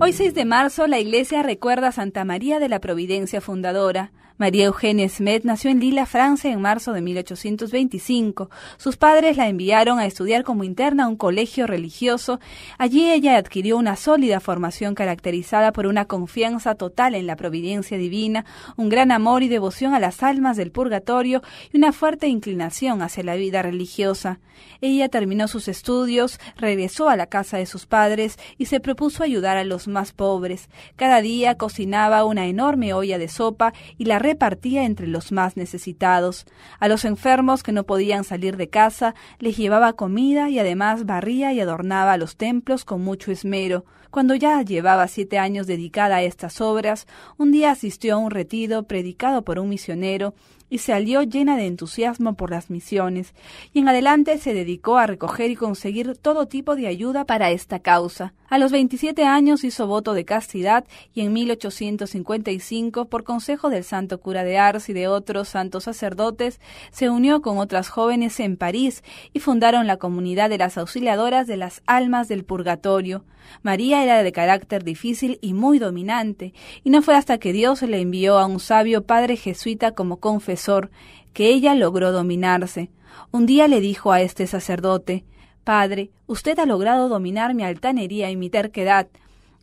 Hoy 6 de marzo la iglesia recuerda a Santa María de la Providencia fundadora. María Eugenia Smet nació en Lila, Francia, en marzo de 1825. Sus padres la enviaron a estudiar como interna a un colegio religioso. Allí ella adquirió una sólida formación caracterizada por una confianza total en la providencia divina, un gran amor y devoción a las almas del purgatorio y una fuerte inclinación hacia la vida religiosa. Ella terminó sus estudios, regresó a la casa de sus padres y se propuso ayudar a los más pobres. Cada día cocinaba una enorme olla de sopa y la repartía entre los más necesitados. A los enfermos que no podían salir de casa les llevaba comida y además barría y adornaba los templos con mucho esmero. Cuando ya llevaba siete años dedicada a estas obras, un día asistió a un retiro predicado por un misionero y salió llena de entusiasmo por las misiones, y en adelante se dedicó a recoger y conseguir todo tipo de ayuda para esta causa. A los 27 años hizo voto de castidad y en 1855, por consejo del santo cura de Ars y de otros santos sacerdotes, se unió con otras jóvenes en París y fundaron la comunidad de las auxiliadoras de las almas del purgatorio. María era de carácter difícil y muy dominante, y no fue hasta que Dios le envió a un sabio padre jesuita como confesor que ella logró dominarse. Un día le dijo a este sacerdote Padre, usted ha logrado dominar mi altanería y mi terquedad.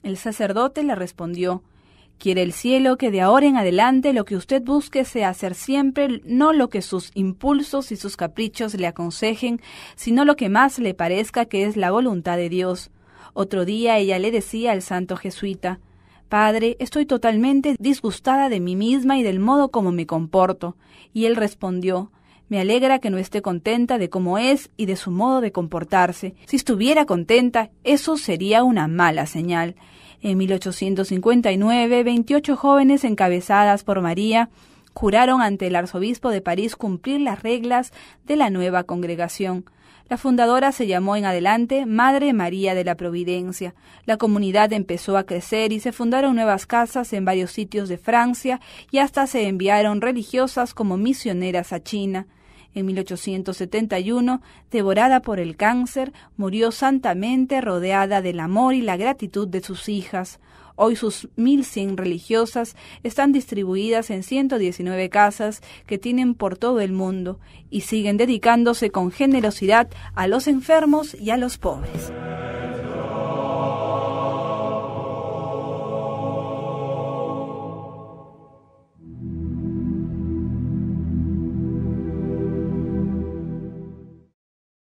El sacerdote le respondió Quiere el cielo que de ahora en adelante lo que usted busque sea hacer siempre no lo que sus impulsos y sus caprichos le aconsejen, sino lo que más le parezca que es la voluntad de Dios. Otro día ella le decía al santo jesuita Padre, estoy totalmente disgustada de mí misma y del modo como me comporto. Y él respondió me alegra que no esté contenta de cómo es y de su modo de comportarse. Si estuviera contenta, eso sería una mala señal. En 1859, 28 jóvenes encabezadas por María juraron ante el arzobispo de París cumplir las reglas de la nueva congregación. La fundadora se llamó en adelante Madre María de la Providencia. La comunidad empezó a crecer y se fundaron nuevas casas en varios sitios de Francia y hasta se enviaron religiosas como misioneras a China. En 1871, devorada por el cáncer, murió santamente rodeada del amor y la gratitud de sus hijas. Hoy sus 1.100 religiosas están distribuidas en 119 casas que tienen por todo el mundo y siguen dedicándose con generosidad a los enfermos y a los pobres.